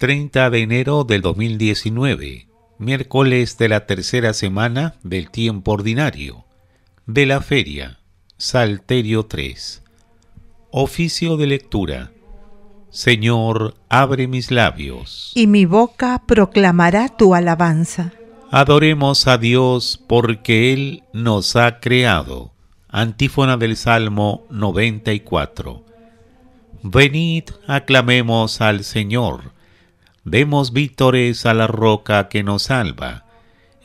30 de enero del 2019, miércoles de la tercera semana del tiempo ordinario, de la feria, Salterio 3. Oficio de lectura. Señor, abre mis labios. Y mi boca proclamará tu alabanza. Adoremos a Dios porque Él nos ha creado. Antífona del Salmo 94. Venid, aclamemos al Señor Demos vítores a la roca que nos salva.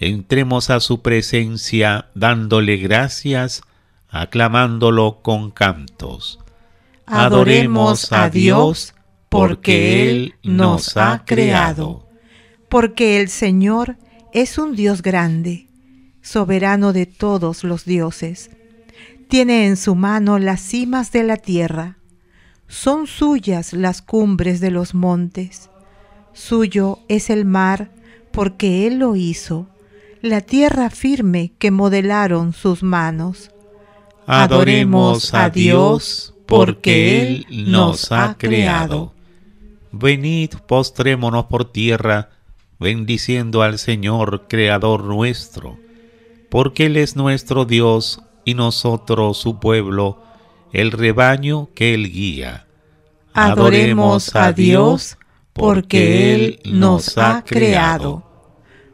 Entremos a su presencia dándole gracias, aclamándolo con cantos. Adoremos a Dios porque Él nos ha creado. Porque el Señor es un Dios grande, soberano de todos los dioses. Tiene en su mano las cimas de la tierra. Son suyas las cumbres de los montes Suyo es el mar, porque Él lo hizo, la tierra firme que modelaron sus manos. Adoremos a Dios, porque Él nos ha creado. Venid, postrémonos por tierra, bendiciendo al Señor, Creador nuestro, porque Él es nuestro Dios y nosotros su pueblo, el rebaño que Él guía. Adoremos a Dios, porque Él nos ha creado.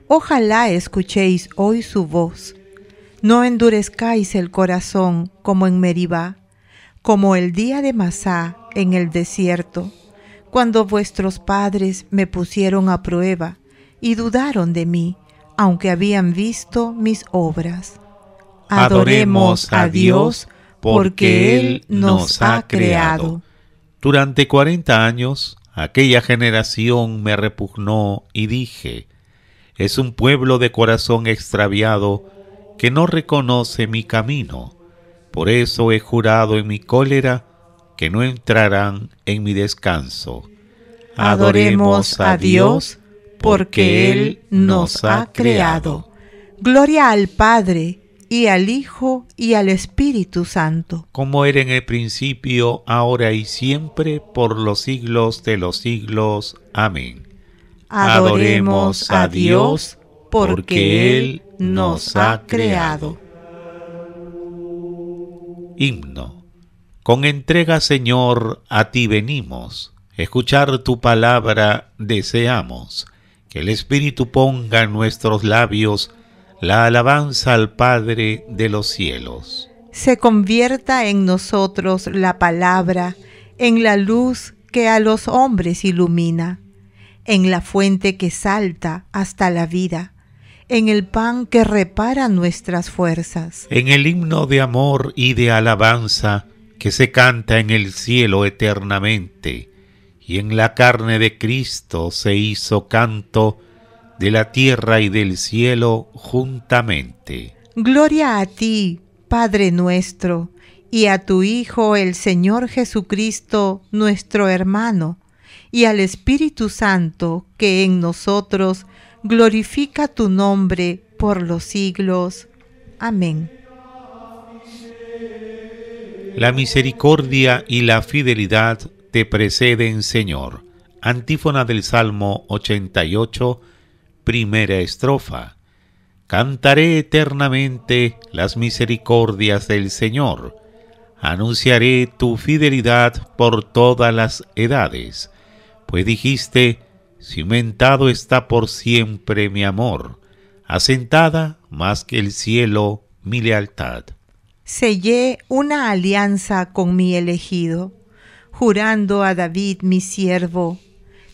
Ojalá escuchéis hoy su voz. No endurezcáis el corazón como en Meribá, como el día de Masá en el desierto, cuando vuestros padres me pusieron a prueba y dudaron de mí, aunque habían visto mis obras. Adoremos a Dios porque Él nos ha creado. Durante cuarenta años, Aquella generación me repugnó y dije, es un pueblo de corazón extraviado que no reconoce mi camino. Por eso he jurado en mi cólera que no entrarán en mi descanso. Adoremos a Dios porque Él nos ha creado. Gloria al Padre y al Hijo y al Espíritu Santo. Como era en el principio, ahora y siempre, por los siglos de los siglos. Amén. Adoremos a Dios porque Él nos ha creado. Himno. Con entrega, Señor, a ti venimos. Escuchar tu palabra deseamos. Que el Espíritu ponga en nuestros labios la alabanza al Padre de los cielos. Se convierta en nosotros la palabra, en la luz que a los hombres ilumina, en la fuente que salta hasta la vida, en el pan que repara nuestras fuerzas. En el himno de amor y de alabanza que se canta en el cielo eternamente, y en la carne de Cristo se hizo canto de la tierra y del cielo juntamente. Gloria a ti, Padre nuestro, y a tu Hijo el Señor Jesucristo, nuestro hermano, y al Espíritu Santo, que en nosotros glorifica tu nombre por los siglos. Amén. La misericordia y la fidelidad te preceden, Señor. Antífona del Salmo 88 Primera estrofa. Cantaré eternamente las misericordias del Señor. Anunciaré tu fidelidad por todas las edades, pues dijiste, cimentado está por siempre mi amor, asentada más que el cielo mi lealtad. Sellé una alianza con mi elegido, jurando a David mi siervo,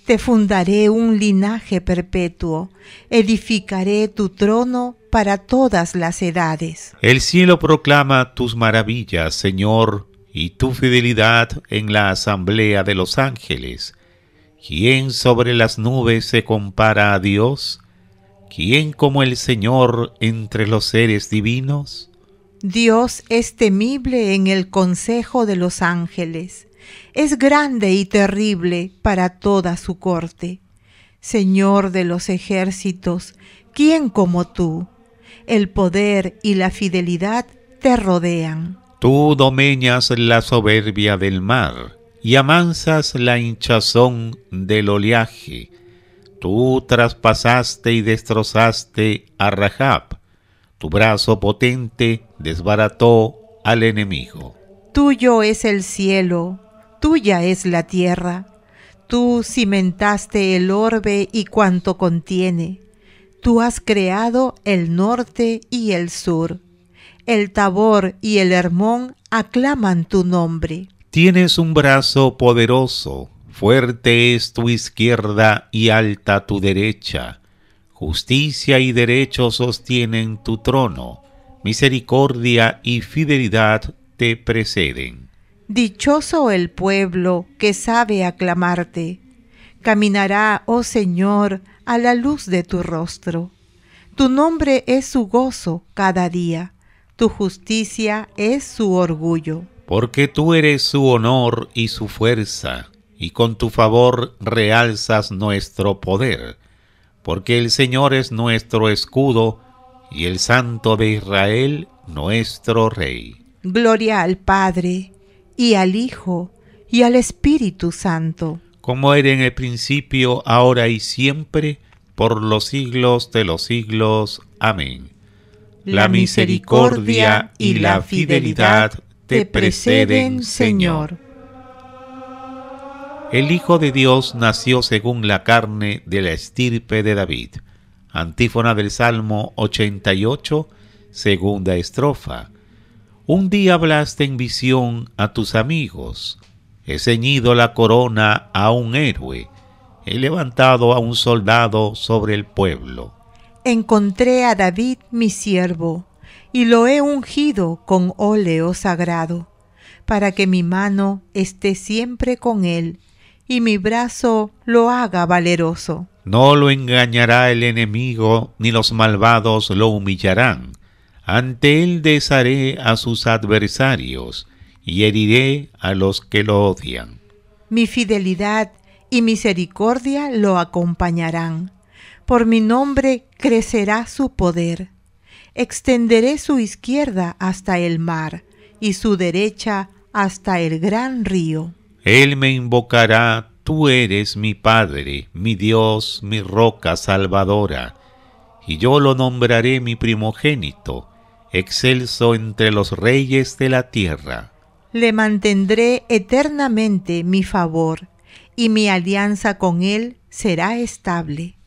te fundaré un linaje perpetuo, edificaré tu trono para todas las edades. El cielo proclama tus maravillas, Señor, y tu fidelidad en la asamblea de los ángeles. ¿Quién sobre las nubes se compara a Dios? ¿Quién como el Señor entre los seres divinos? Dios es temible en el consejo de los ángeles es grande y terrible para toda su corte. Señor de los ejércitos, ¿quién como tú? El poder y la fidelidad te rodean. Tú domeñas la soberbia del mar y amansas la hinchazón del oleaje. Tú traspasaste y destrozaste a Rahab. Tu brazo potente desbarató al enemigo. Tuyo es el cielo, tuya es la tierra. Tú cimentaste el orbe y cuanto contiene. Tú has creado el norte y el sur. El Tabor y el Hermón aclaman tu nombre. Tienes un brazo poderoso, fuerte es tu izquierda y alta tu derecha. Justicia y derecho sostienen tu trono, misericordia y fidelidad te preceden. Dichoso el pueblo que sabe aclamarte. Caminará, oh Señor, a la luz de tu rostro. Tu nombre es su gozo cada día, tu justicia es su orgullo. Porque tú eres su honor y su fuerza, y con tu favor realzas nuestro poder. Porque el Señor es nuestro escudo, y el Santo de Israel nuestro Rey. Gloria al Padre y al Hijo, y al Espíritu Santo. Como era en el principio, ahora y siempre, por los siglos de los siglos. Amén. La misericordia y la fidelidad te preceden, Señor. El Hijo de Dios nació según la carne de la estirpe de David. Antífona del Salmo 88, segunda estrofa. Un día hablaste en visión a tus amigos. He ceñido la corona a un héroe. He levantado a un soldado sobre el pueblo. Encontré a David, mi siervo, y lo he ungido con óleo sagrado, para que mi mano esté siempre con él y mi brazo lo haga valeroso. No lo engañará el enemigo, ni los malvados lo humillarán ante él desharé a sus adversarios y heriré a los que lo odian. Mi fidelidad y misericordia lo acompañarán. Por mi nombre crecerá su poder. Extenderé su izquierda hasta el mar y su derecha hasta el gran río. Él me invocará, tú eres mi Padre, mi Dios, mi roca salvadora, y yo lo nombraré mi primogénito excelso entre los reyes de la tierra. Le mantendré eternamente mi favor, y mi alianza con él será estable.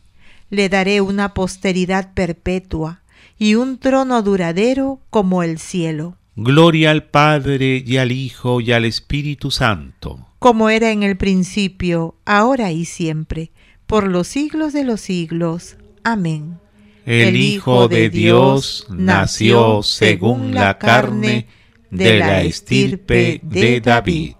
Le daré una posteridad perpetua y un trono duradero como el cielo. Gloria al Padre y al Hijo y al Espíritu Santo. Como era en el principio, ahora y siempre, por los siglos de los siglos. Amén el Hijo de Dios nació según la carne de la estirpe de David.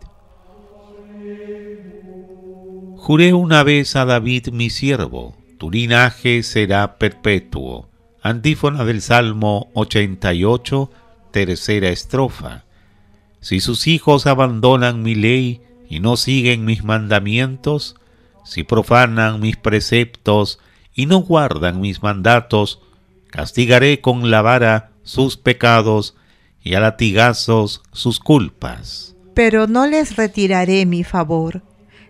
Juré una vez a David mi siervo, tu linaje será perpetuo. Antífona del Salmo 88, tercera estrofa. Si sus hijos abandonan mi ley y no siguen mis mandamientos, si profanan mis preceptos y no guardan mis mandatos, castigaré con la vara sus pecados y a latigazos sus culpas. Pero no les retiraré mi favor,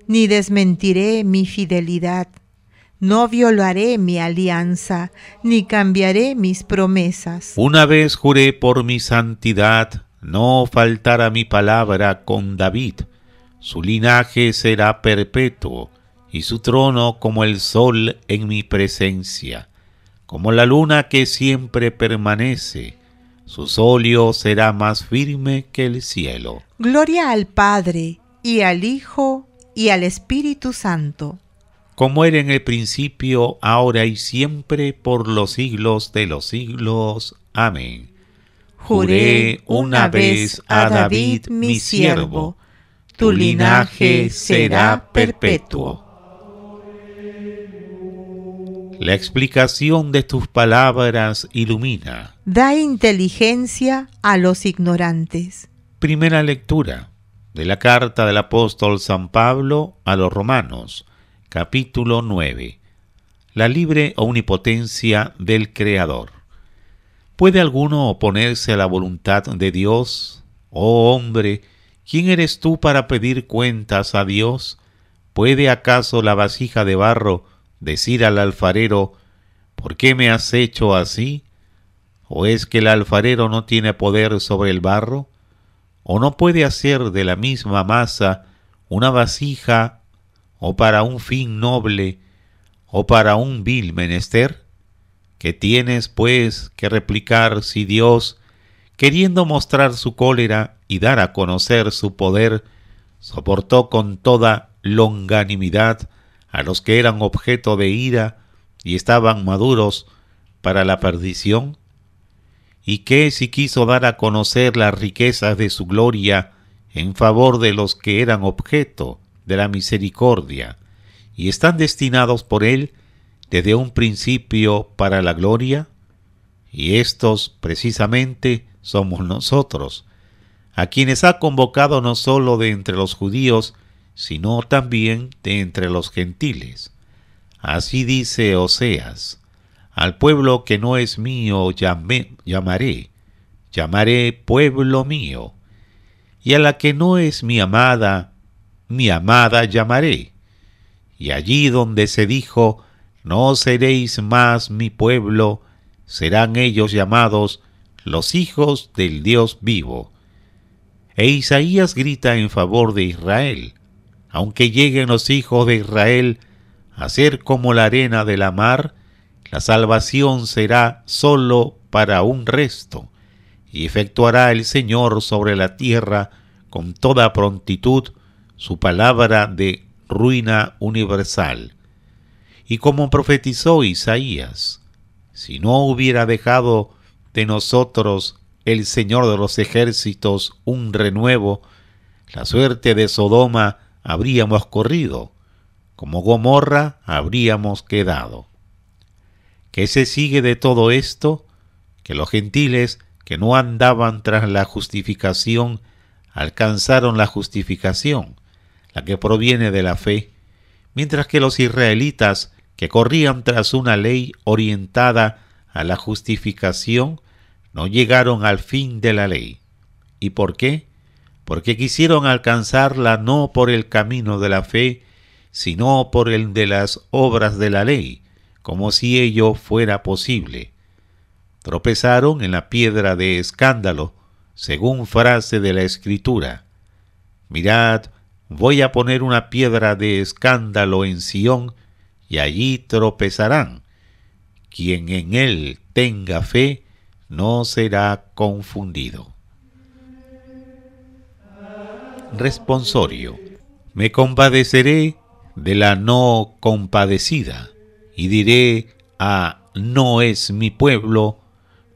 ni desmentiré mi fidelidad, no violaré mi alianza, ni cambiaré mis promesas. Una vez juré por mi santidad, no faltará mi palabra con David, su linaje será perpetuo y su trono como el sol en mi presencia, como la luna que siempre permanece. Su solio será más firme que el cielo. Gloria al Padre, y al Hijo, y al Espíritu Santo. Como era en el principio, ahora y siempre, por los siglos de los siglos. Amén. Juré una vez a David mi siervo, tu linaje será perpetuo. La explicación de tus palabras ilumina. Da inteligencia a los ignorantes. Primera lectura de la carta del apóstol San Pablo a los romanos, capítulo 9. La libre omnipotencia del Creador. ¿Puede alguno oponerse a la voluntad de Dios? Oh hombre, ¿quién eres tú para pedir cuentas a Dios? ¿Puede acaso la vasija de barro decir al alfarero, ¿por qué me has hecho así? ¿O es que el alfarero no tiene poder sobre el barro? ¿O no puede hacer de la misma masa una vasija o para un fin noble o para un vil menester? ¿Qué tienes, pues, que replicar si Dios, queriendo mostrar su cólera y dar a conocer su poder, soportó con toda longanimidad a los que eran objeto de ira y estaban maduros para la perdición? ¿Y qué si quiso dar a conocer las riquezas de su gloria en favor de los que eran objeto de la misericordia y están destinados por él desde un principio para la gloria? Y estos precisamente somos nosotros, a quienes ha convocado no sólo de entre los judíos, sino también de entre los gentiles. Así dice Oseas, al pueblo que no es mío llamé, llamaré, llamaré pueblo mío, y a la que no es mi amada, mi amada llamaré. Y allí donde se dijo, no seréis más mi pueblo, serán ellos llamados los hijos del Dios vivo. E Isaías grita en favor de Israel, aunque lleguen los hijos de Israel a ser como la arena de la mar, la salvación será sólo para un resto, y efectuará el Señor sobre la tierra con toda prontitud su palabra de ruina universal. Y como profetizó Isaías, si no hubiera dejado de nosotros el Señor de los ejércitos un renuevo, la suerte de Sodoma habríamos corrido, como Gomorra habríamos quedado. ¿Qué se sigue de todo esto? Que los gentiles que no andaban tras la justificación alcanzaron la justificación, la que proviene de la fe, mientras que los israelitas que corrían tras una ley orientada a la justificación no llegaron al fin de la ley. ¿Y por qué? porque quisieron alcanzarla no por el camino de la fe, sino por el de las obras de la ley, como si ello fuera posible. Tropezaron en la piedra de escándalo, según frase de la Escritura. Mirad, voy a poner una piedra de escándalo en Sión, y allí tropezarán. Quien en él tenga fe, no será confundido responsorio. Me compadeceré de la no compadecida y diré a ah, no es mi pueblo,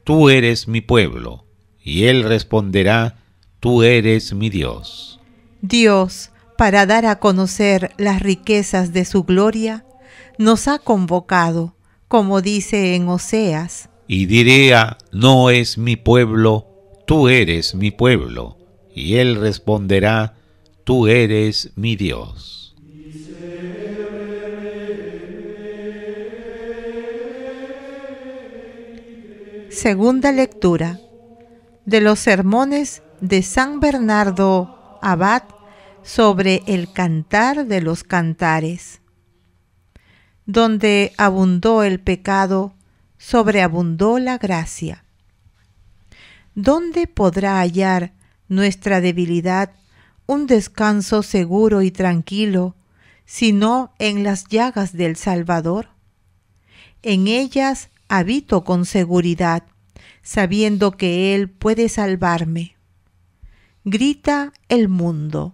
tú eres mi pueblo. Y él responderá, tú eres mi Dios. Dios, para dar a conocer las riquezas de su gloria, nos ha convocado, como dice en Oseas. Y diré a, ah, no es mi pueblo, tú eres mi pueblo y él responderá, Tú eres mi Dios. Segunda lectura de los sermones de San Bernardo Abad sobre el cantar de los cantares. Donde abundó el pecado, sobreabundó la gracia. ¿Dónde podrá hallar nuestra debilidad un descanso seguro y tranquilo, sino en las llagas del Salvador. En ellas habito con seguridad, sabiendo que Él puede salvarme. Grita el mundo,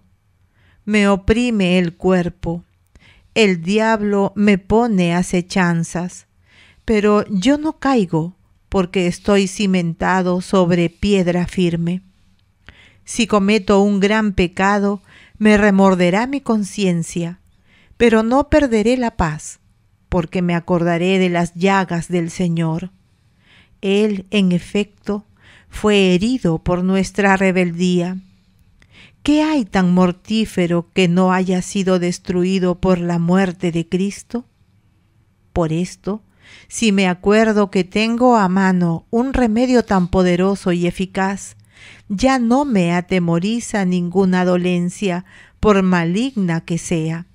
me oprime el cuerpo, el diablo me pone acechanzas, pero yo no caigo porque estoy cimentado sobre piedra firme. Si cometo un gran pecado, me remorderá mi conciencia, pero no perderé la paz, porque me acordaré de las llagas del Señor. Él, en efecto, fue herido por nuestra rebeldía. ¿Qué hay tan mortífero que no haya sido destruido por la muerte de Cristo? Por esto, si me acuerdo que tengo a mano un remedio tan poderoso y eficaz, ya no me atemoriza ninguna dolencia, por maligna que sea.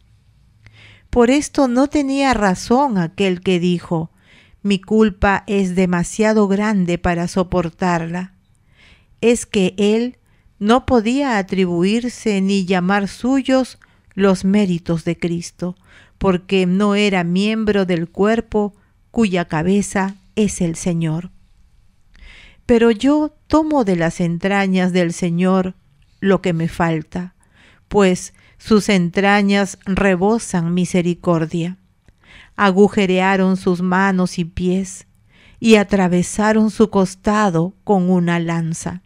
Por esto no tenía razón aquel que dijo, mi culpa es demasiado grande para soportarla. Es que él no podía atribuirse ni llamar suyos los méritos de Cristo, porque no era miembro del cuerpo cuya cabeza es el Señor. Pero yo tomo de las entrañas del Señor lo que me falta, pues sus entrañas rebosan misericordia. Agujerearon sus manos y pies, y atravesaron su costado con una lanza.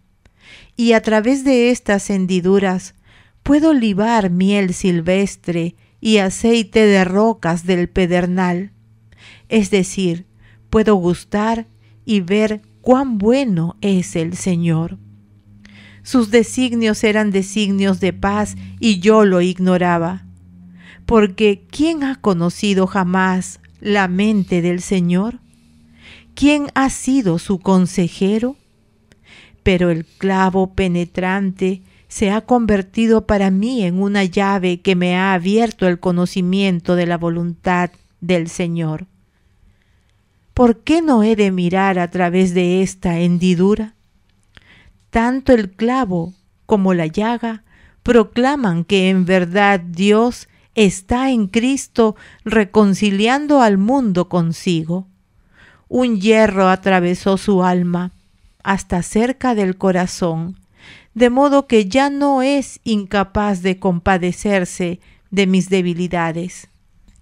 Y a través de estas hendiduras puedo libar miel silvestre y aceite de rocas del pedernal. Es decir, puedo gustar y ver cuán bueno es el Señor. Sus designios eran designios de paz y yo lo ignoraba. Porque ¿quién ha conocido jamás la mente del Señor? ¿Quién ha sido su consejero? Pero el clavo penetrante se ha convertido para mí en una llave que me ha abierto el conocimiento de la voluntad del Señor. ¿por qué no he de mirar a través de esta hendidura? Tanto el clavo como la llaga proclaman que en verdad Dios está en Cristo reconciliando al mundo consigo. Un hierro atravesó su alma hasta cerca del corazón, de modo que ya no es incapaz de compadecerse de mis debilidades.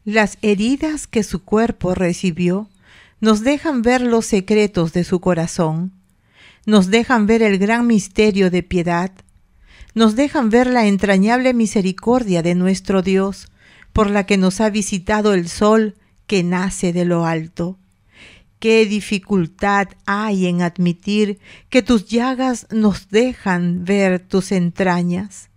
Las heridas que su cuerpo recibió nos dejan ver los secretos de su corazón, nos dejan ver el gran misterio de piedad, nos dejan ver la entrañable misericordia de nuestro Dios, por la que nos ha visitado el sol que nace de lo alto. Qué dificultad hay en admitir que tus llagas nos dejan ver tus entrañas.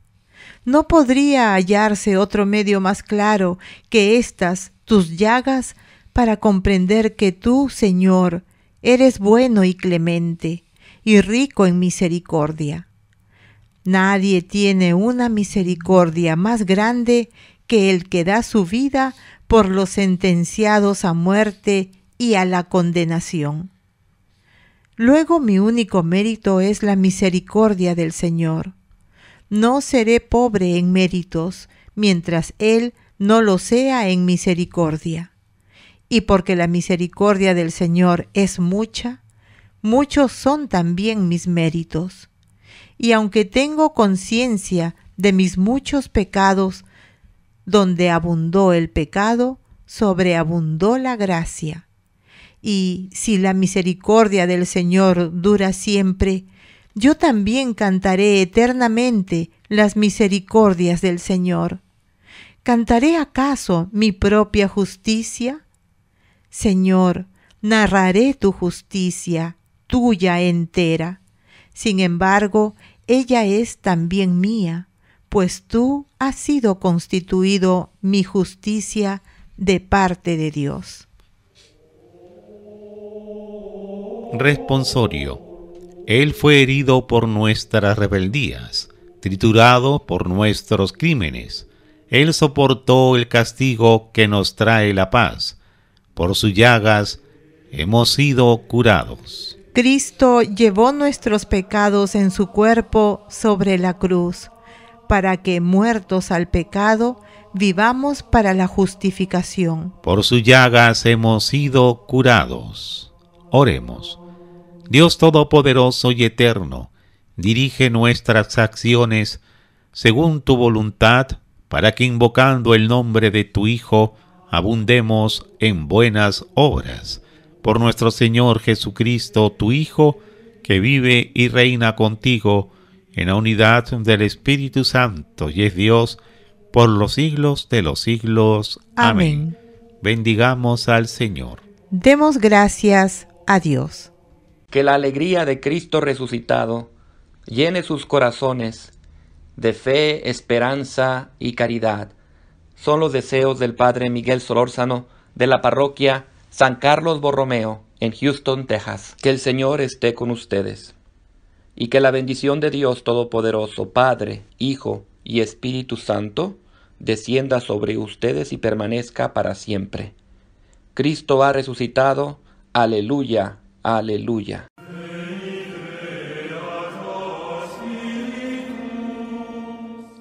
No podría hallarse otro medio más claro que estas tus llagas para comprender que tú, Señor, eres bueno y clemente, y rico en misericordia. Nadie tiene una misericordia más grande que el que da su vida por los sentenciados a muerte y a la condenación. Luego mi único mérito es la misericordia del Señor. No seré pobre en méritos, mientras Él no lo sea en misericordia y porque la misericordia del Señor es mucha, muchos son también mis méritos. Y aunque tengo conciencia de mis muchos pecados, donde abundó el pecado, sobreabundó la gracia. Y si la misericordia del Señor dura siempre, yo también cantaré eternamente las misericordias del Señor. ¿Cantaré acaso mi propia justicia? Señor, narraré tu justicia, tuya entera. Sin embargo, ella es también mía, pues tú has sido constituido mi justicia de parte de Dios. Responsorio. Él fue herido por nuestras rebeldías, triturado por nuestros crímenes. Él soportó el castigo que nos trae la paz por sus llagas hemos sido curados. Cristo llevó nuestros pecados en su cuerpo sobre la cruz, para que muertos al pecado, vivamos para la justificación. Por sus llagas hemos sido curados. Oremos. Dios Todopoderoso y Eterno, dirige nuestras acciones según tu voluntad, para que invocando el nombre de tu Hijo, abundemos en buenas obras. Por nuestro Señor Jesucristo, tu Hijo, que vive y reina contigo en la unidad del Espíritu Santo y es Dios por los siglos de los siglos. Amén. Bendigamos al Señor. Demos gracias a Dios. Que la alegría de Cristo resucitado llene sus corazones de fe, esperanza y caridad son los deseos del padre Miguel Solórzano de la parroquia San Carlos Borromeo en Houston, Texas. Que el Señor esté con ustedes y que la bendición de Dios Todopoderoso, Padre, Hijo y Espíritu Santo, descienda sobre ustedes y permanezca para siempre. Cristo ha resucitado. Aleluya, aleluya.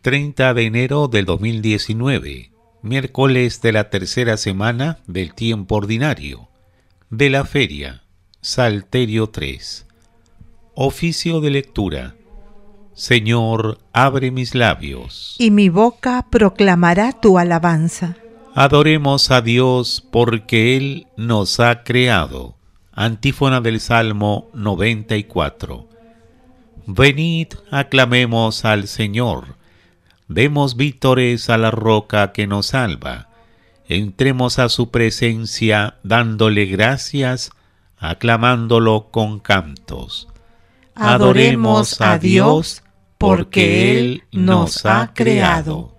30 de enero del 2019, miércoles de la tercera semana del tiempo ordinario, de la feria, Salterio 3. Oficio de lectura. Señor, abre mis labios. Y mi boca proclamará tu alabanza. Adoremos a Dios porque Él nos ha creado. Antífona del Salmo 94. Venid, aclamemos al Señor Demos vítores a la roca que nos salva. Entremos a su presencia dándole gracias, aclamándolo con cantos. Adoremos a Dios porque Él nos ha creado.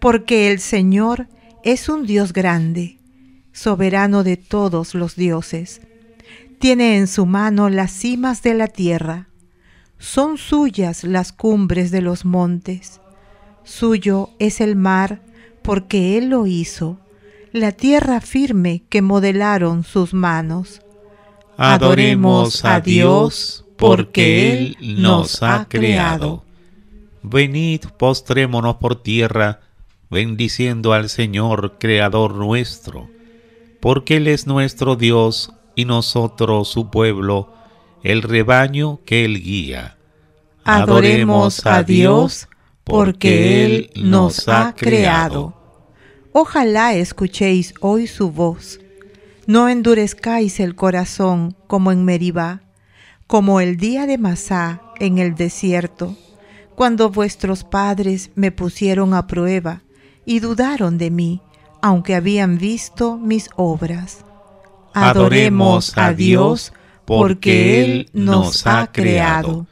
Porque el Señor es un Dios grande, soberano de todos los dioses. Tiene en su mano las cimas de la tierra. Son suyas las cumbres de los montes Suyo es el mar, porque Él lo hizo, la tierra firme que modelaron sus manos. Adoremos a Dios, porque Él nos ha creado. Venid, postrémonos por tierra, bendiciendo al Señor, Creador nuestro, porque Él es nuestro Dios y nosotros su pueblo, el rebaño que Él guía. Adoremos a Dios, porque Él nos ha creado. Ojalá escuchéis hoy su voz. No endurezcáis el corazón como en Meribá, como el día de Masá en el desierto, cuando vuestros padres me pusieron a prueba y dudaron de mí, aunque habían visto mis obras. Adoremos a Dios porque Él nos ha creado.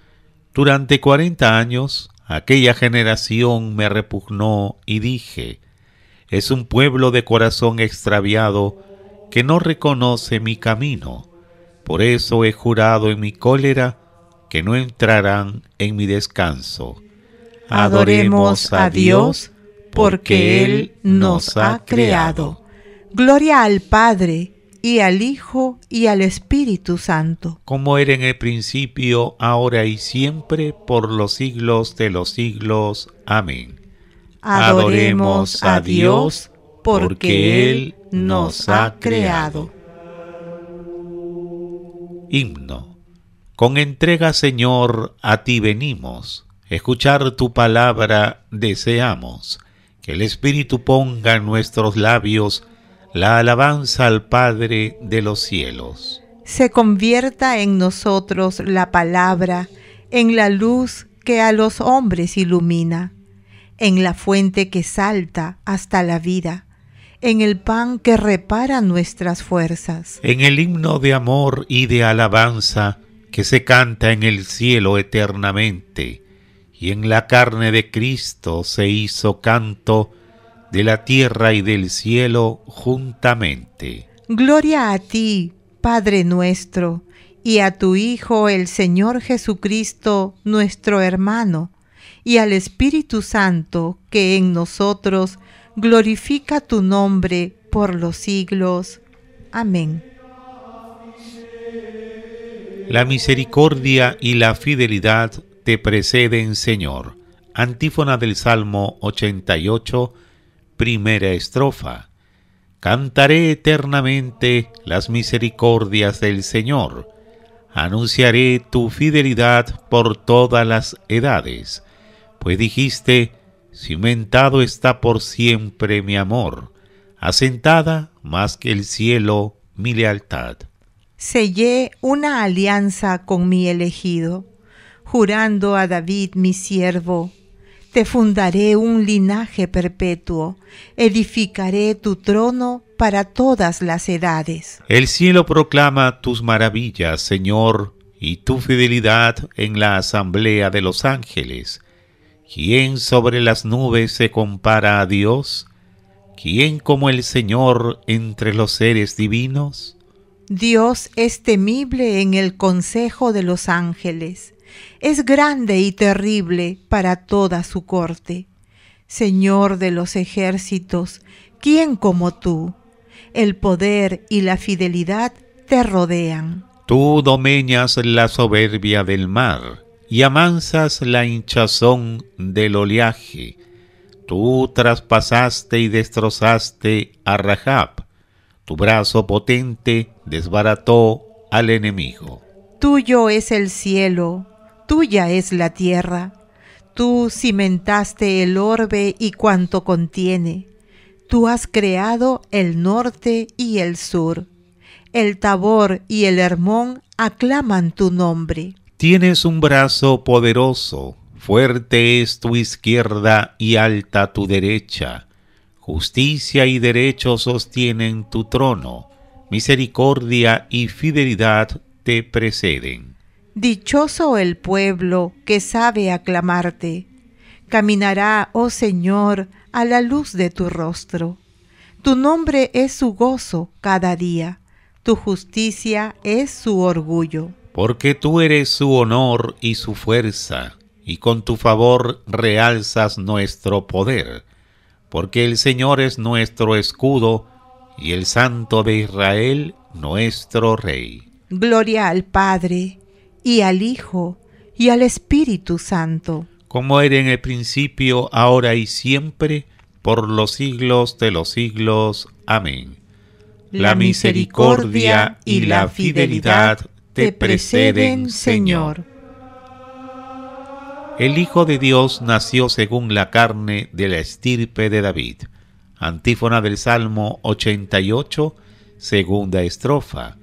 Durante cuarenta años, Aquella generación me repugnó y dije, es un pueblo de corazón extraviado que no reconoce mi camino. Por eso he jurado en mi cólera que no entrarán en mi descanso. Adoremos a Dios porque Él nos ha creado. Gloria al Padre y al Hijo y al Espíritu Santo. Como era en el principio, ahora y siempre, por los siglos de los siglos. Amén. Adoremos a Dios porque Él nos ha creado. Himno. Con entrega, Señor, a ti venimos. Escuchar tu palabra deseamos. Que el Espíritu ponga en nuestros labios la alabanza al Padre de los cielos. Se convierta en nosotros la palabra, en la luz que a los hombres ilumina, en la fuente que salta hasta la vida, en el pan que repara nuestras fuerzas. En el himno de amor y de alabanza que se canta en el cielo eternamente, y en la carne de Cristo se hizo canto de la tierra y del cielo juntamente. Gloria a ti, Padre nuestro, y a tu Hijo el Señor Jesucristo, nuestro hermano, y al Espíritu Santo, que en nosotros glorifica tu nombre por los siglos. Amén. La misericordia y la fidelidad te preceden, Señor. Antífona del Salmo 88 Primera estrofa. Cantaré eternamente las misericordias del Señor. Anunciaré tu fidelidad por todas las edades, pues dijiste, cimentado está por siempre mi amor, asentada más que el cielo mi lealtad. Sellé una alianza con mi elegido, jurando a David mi siervo, te fundaré un linaje perpetuo, edificaré tu trono para todas las edades. El cielo proclama tus maravillas, Señor, y tu fidelidad en la asamblea de los ángeles. ¿Quién sobre las nubes se compara a Dios? ¿Quién como el Señor entre los seres divinos? Dios es temible en el consejo de los ángeles es grande y terrible para toda su corte. Señor de los ejércitos, ¿quién como tú? El poder y la fidelidad te rodean. Tú domeñas la soberbia del mar y amansas la hinchazón del oleaje. Tú traspasaste y destrozaste a Rahab. Tu brazo potente desbarató al enemigo. Tuyo es el cielo, tuya es la tierra. Tú cimentaste el orbe y cuanto contiene. Tú has creado el norte y el sur. El Tabor y el Hermón aclaman tu nombre. Tienes un brazo poderoso, fuerte es tu izquierda y alta tu derecha. Justicia y derecho sostienen tu trono, misericordia y fidelidad te preceden. Dichoso el pueblo que sabe aclamarte. Caminará, oh Señor, a la luz de tu rostro. Tu nombre es su gozo cada día, tu justicia es su orgullo. Porque tú eres su honor y su fuerza, y con tu favor realzas nuestro poder. Porque el Señor es nuestro escudo, y el Santo de Israel nuestro Rey. Gloria al Padre y al Hijo, y al Espíritu Santo. Como era en el principio, ahora y siempre, por los siglos de los siglos. Amén. La misericordia y la fidelidad te preceden, Señor. El Hijo de Dios nació según la carne de la estirpe de David. Antífona del Salmo 88, segunda estrofa.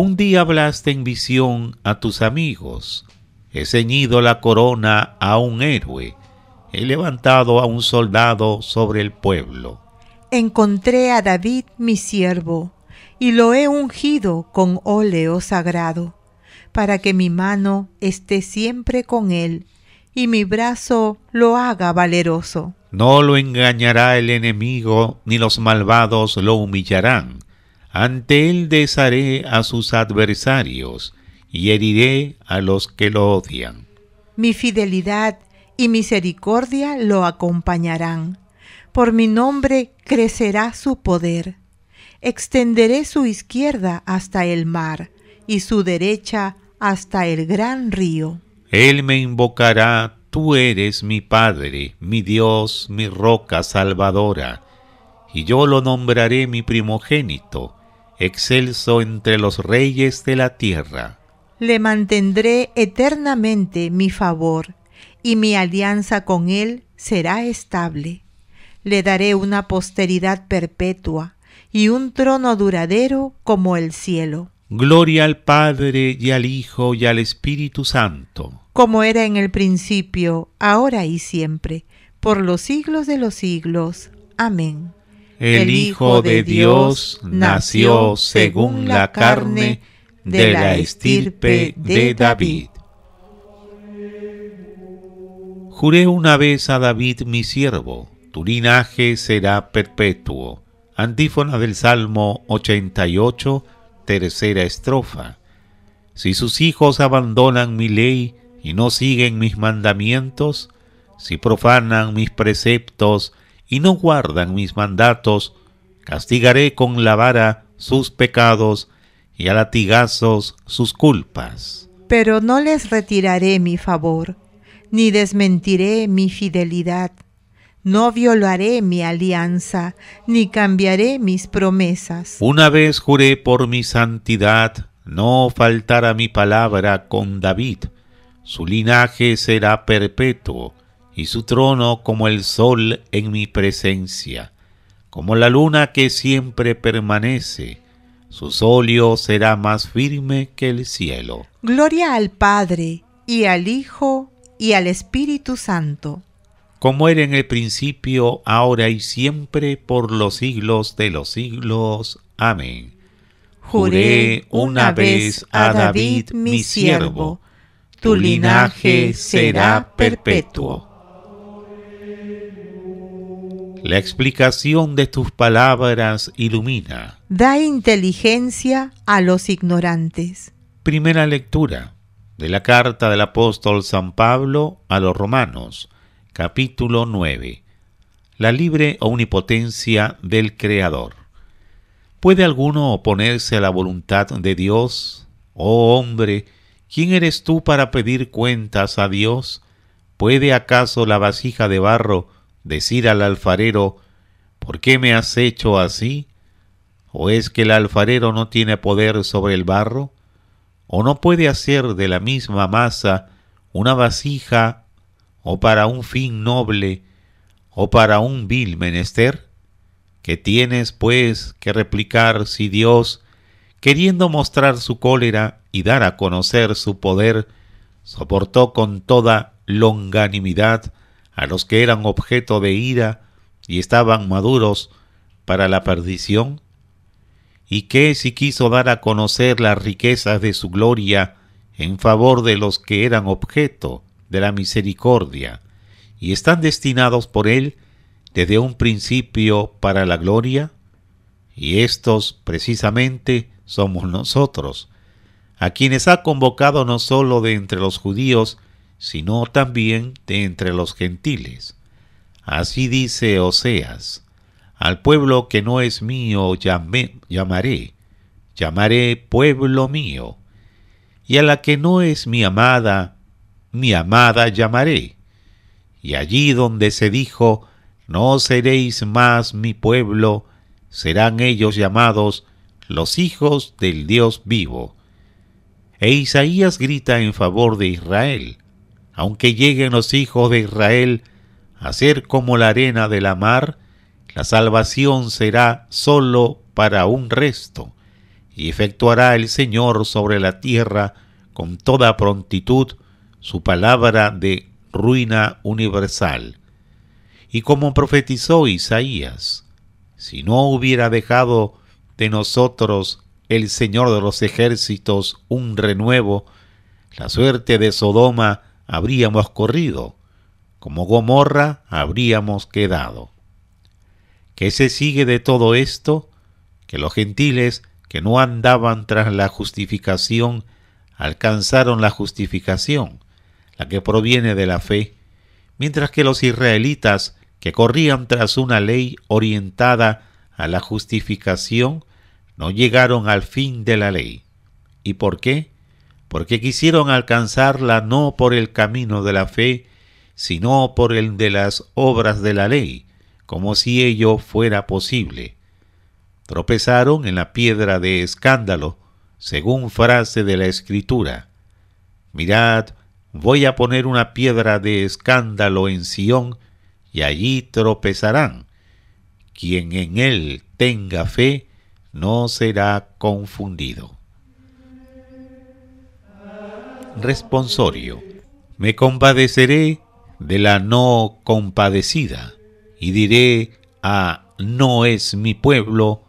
Un día hablaste en visión a tus amigos, he ceñido la corona a un héroe, he levantado a un soldado sobre el pueblo. Encontré a David mi siervo, y lo he ungido con óleo sagrado, para que mi mano esté siempre con él, y mi brazo lo haga valeroso. No lo engañará el enemigo, ni los malvados lo humillarán ante él desharé a sus adversarios y heriré a los que lo odian. Mi fidelidad y misericordia lo acompañarán. Por mi nombre crecerá su poder. Extenderé su izquierda hasta el mar y su derecha hasta el gran río. Él me invocará, tú eres mi Padre, mi Dios, mi roca salvadora, y yo lo nombraré mi primogénito excelso entre los reyes de la tierra. Le mantendré eternamente mi favor, y mi alianza con él será estable. Le daré una posteridad perpetua y un trono duradero como el cielo. Gloria al Padre y al Hijo y al Espíritu Santo. Como era en el principio, ahora y siempre, por los siglos de los siglos. Amén el Hijo de Dios nació según la carne de la estirpe de David. Juré una vez a David mi siervo, tu linaje será perpetuo. Antífona del Salmo 88, tercera estrofa. Si sus hijos abandonan mi ley y no siguen mis mandamientos, si profanan mis preceptos y no guardan mis mandatos, castigaré con la vara sus pecados y a latigazos sus culpas. Pero no les retiraré mi favor, ni desmentiré mi fidelidad, no violaré mi alianza, ni cambiaré mis promesas. Una vez juré por mi santidad, no faltará mi palabra con David, su linaje será perpetuo y su trono como el sol en mi presencia, como la luna que siempre permanece. Su solio será más firme que el cielo. Gloria al Padre, y al Hijo, y al Espíritu Santo. Como era en el principio, ahora y siempre, por los siglos de los siglos. Amén. Juré una vez a David, mi siervo, tu linaje será perpetuo. La explicación de tus palabras ilumina. Da inteligencia a los ignorantes. Primera lectura de la carta del apóstol San Pablo a los romanos, capítulo 9. La libre omnipotencia del Creador. ¿Puede alguno oponerse a la voluntad de Dios? Oh hombre, ¿quién eres tú para pedir cuentas a Dios? ¿Puede acaso la vasija de barro decir al alfarero, ¿por qué me has hecho así? ¿O es que el alfarero no tiene poder sobre el barro? ¿O no puede hacer de la misma masa una vasija o para un fin noble o para un vil menester? ¿Qué tienes, pues, que replicar si Dios, queriendo mostrar su cólera y dar a conocer su poder, soportó con toda longanimidad a los que eran objeto de ira y estaban maduros para la perdición? ¿Y qué si quiso dar a conocer las riquezas de su gloria en favor de los que eran objeto de la misericordia y están destinados por él desde un principio para la gloria? Y estos precisamente somos nosotros, a quienes ha convocado no sólo de entre los judíos, sino también de entre los gentiles. Así dice Oseas, al pueblo que no es mío llamaré, llamaré pueblo mío, y a la que no es mi amada, mi amada llamaré. Y allí donde se dijo, no seréis más mi pueblo, serán ellos llamados los hijos del Dios vivo. E Isaías grita en favor de Israel, aunque lleguen los hijos de Israel a ser como la arena de la mar, la salvación será sólo para un resto, y efectuará el Señor sobre la tierra con toda prontitud su palabra de ruina universal. Y como profetizó Isaías, si no hubiera dejado de nosotros el Señor de los ejércitos un renuevo, la suerte de Sodoma habríamos corrido, como Gomorra habríamos quedado. ¿Qué se sigue de todo esto? Que los gentiles que no andaban tras la justificación alcanzaron la justificación, la que proviene de la fe, mientras que los israelitas que corrían tras una ley orientada a la justificación no llegaron al fin de la ley. ¿Y por qué? porque quisieron alcanzarla no por el camino de la fe, sino por el de las obras de la ley, como si ello fuera posible. Tropezaron en la piedra de escándalo, según frase de la Escritura. Mirad, voy a poner una piedra de escándalo en Sión, y allí tropezarán. Quien en él tenga fe, no será confundido responsorio. Me compadeceré de la no compadecida y diré a ah, no es mi pueblo,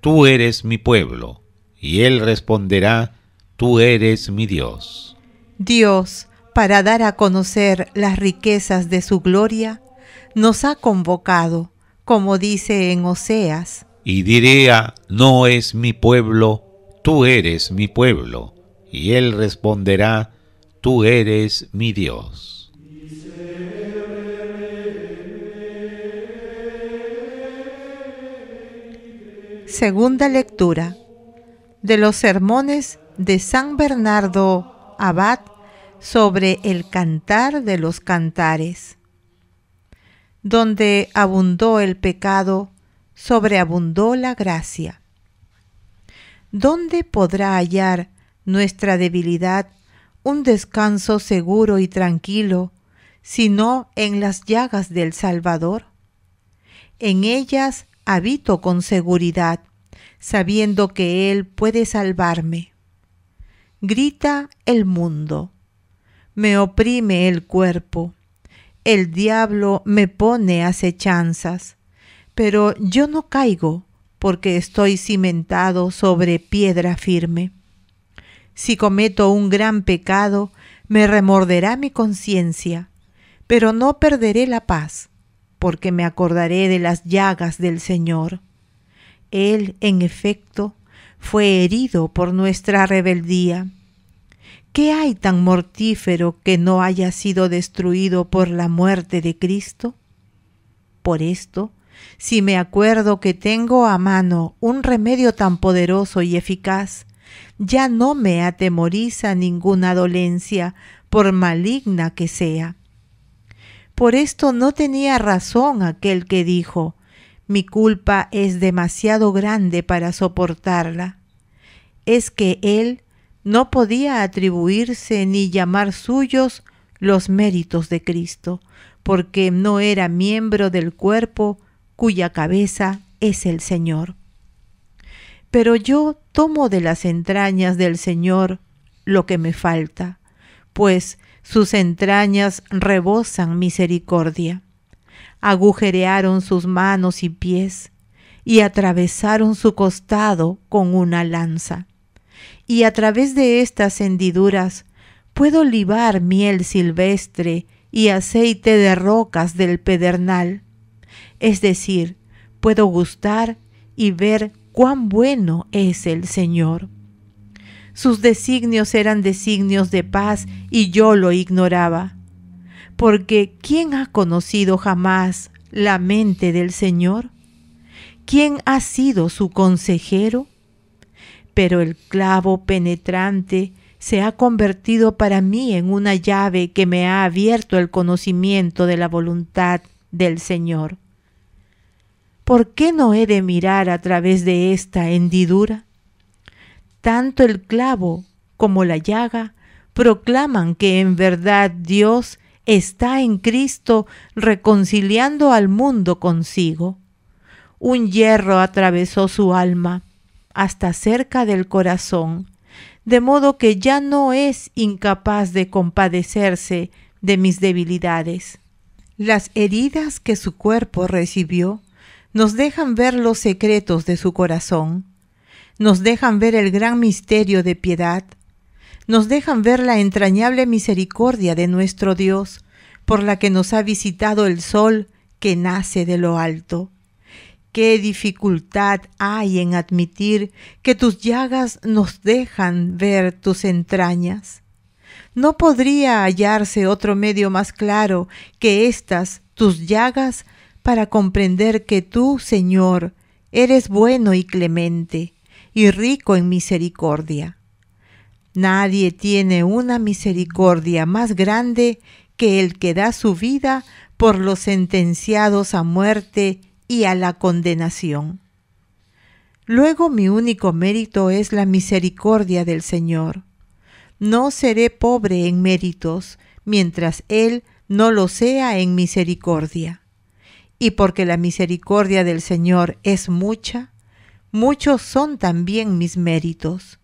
tú eres mi pueblo. Y él responderá, tú eres mi Dios. Dios, para dar a conocer las riquezas de su gloria, nos ha convocado, como dice en Oseas. Y diré a, ah, no es mi pueblo, tú eres mi pueblo y él responderá, Tú eres mi Dios. Segunda lectura de los sermones de San Bernardo Abad sobre el cantar de los cantares, donde abundó el pecado, sobreabundó la gracia. ¿Dónde podrá hallar nuestra debilidad un descanso seguro y tranquilo, sino en las llagas del Salvador. En ellas habito con seguridad, sabiendo que Él puede salvarme. Grita el mundo. Me oprime el cuerpo. El diablo me pone acechanzas. Pero yo no caigo, porque estoy cimentado sobre piedra firme. Si cometo un gran pecado, me remorderá mi conciencia, pero no perderé la paz, porque me acordaré de las llagas del Señor. Él, en efecto, fue herido por nuestra rebeldía. ¿Qué hay tan mortífero que no haya sido destruido por la muerte de Cristo? Por esto, si me acuerdo que tengo a mano un remedio tan poderoso y eficaz, ya no me atemoriza ninguna dolencia, por maligna que sea. Por esto no tenía razón aquel que dijo, mi culpa es demasiado grande para soportarla. Es que él no podía atribuirse ni llamar suyos los méritos de Cristo, porque no era miembro del cuerpo cuya cabeza es el Señor pero yo tomo de las entrañas del Señor lo que me falta, pues sus entrañas rebosan misericordia. Agujerearon sus manos y pies, y atravesaron su costado con una lanza. Y a través de estas hendiduras puedo libar miel silvestre y aceite de rocas del pedernal. Es decir, puedo gustar y ver cuán bueno es el Señor. Sus designios eran designios de paz y yo lo ignoraba. Porque ¿quién ha conocido jamás la mente del Señor? ¿Quién ha sido su consejero? Pero el clavo penetrante se ha convertido para mí en una llave que me ha abierto el conocimiento de la voluntad del Señor. ¿por qué no he de mirar a través de esta hendidura? Tanto el clavo como la llaga proclaman que en verdad Dios está en Cristo reconciliando al mundo consigo. Un hierro atravesó su alma hasta cerca del corazón, de modo que ya no es incapaz de compadecerse de mis debilidades. Las heridas que su cuerpo recibió nos dejan ver los secretos de su corazón, nos dejan ver el gran misterio de piedad, nos dejan ver la entrañable misericordia de nuestro Dios, por la que nos ha visitado el sol que nace de lo alto. Qué dificultad hay en admitir que tus llagas nos dejan ver tus entrañas. No podría hallarse otro medio más claro que estas, tus llagas, para comprender que tú, Señor, eres bueno y clemente, y rico en misericordia. Nadie tiene una misericordia más grande que el que da su vida por los sentenciados a muerte y a la condenación. Luego mi único mérito es la misericordia del Señor. No seré pobre en méritos, mientras Él no lo sea en misericordia y porque la misericordia del Señor es mucha, muchos son también mis méritos.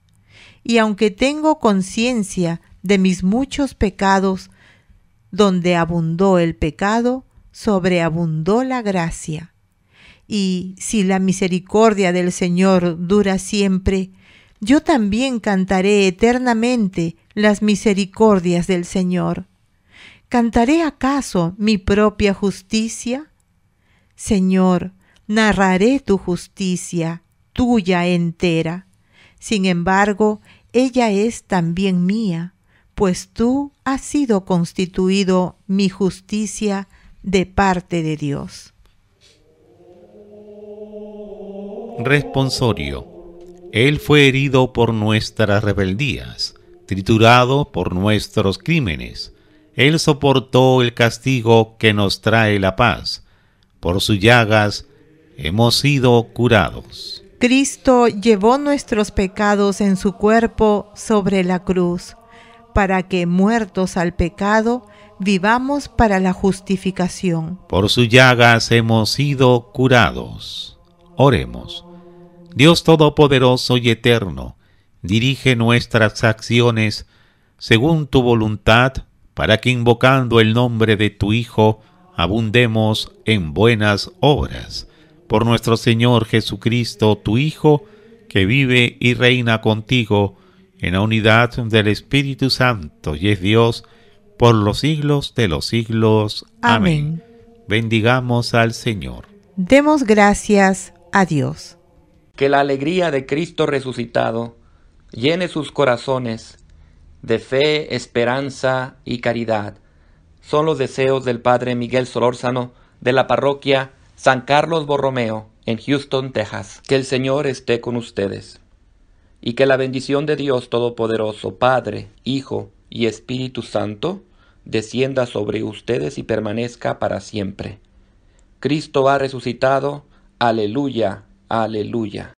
Y aunque tengo conciencia de mis muchos pecados, donde abundó el pecado, sobreabundó la gracia. Y si la misericordia del Señor dura siempre, yo también cantaré eternamente las misericordias del Señor. ¿Cantaré acaso mi propia justicia? Señor, narraré tu justicia, tuya entera. Sin embargo, ella es también mía, pues tú has sido constituido mi justicia de parte de Dios. Responsorio. Él fue herido por nuestras rebeldías, triturado por nuestros crímenes. Él soportó el castigo que nos trae la paz por sus llagas hemos sido curados. Cristo llevó nuestros pecados en su cuerpo sobre la cruz, para que muertos al pecado, vivamos para la justificación. Por sus llagas hemos sido curados. Oremos. Dios Todopoderoso y Eterno, dirige nuestras acciones según tu voluntad, para que invocando el nombre de tu Hijo, abundemos en buenas obras. Por nuestro Señor Jesucristo, tu Hijo, que vive y reina contigo en la unidad del Espíritu Santo y es Dios por los siglos de los siglos. Amén. Bendigamos al Señor. Demos gracias a Dios. Que la alegría de Cristo resucitado llene sus corazones de fe, esperanza y caridad son los deseos del padre Miguel Solórzano de la parroquia San Carlos Borromeo en Houston, Texas. Que el Señor esté con ustedes y que la bendición de Dios Todopoderoso, Padre, Hijo y Espíritu Santo, descienda sobre ustedes y permanezca para siempre. Cristo ha resucitado. Aleluya, aleluya.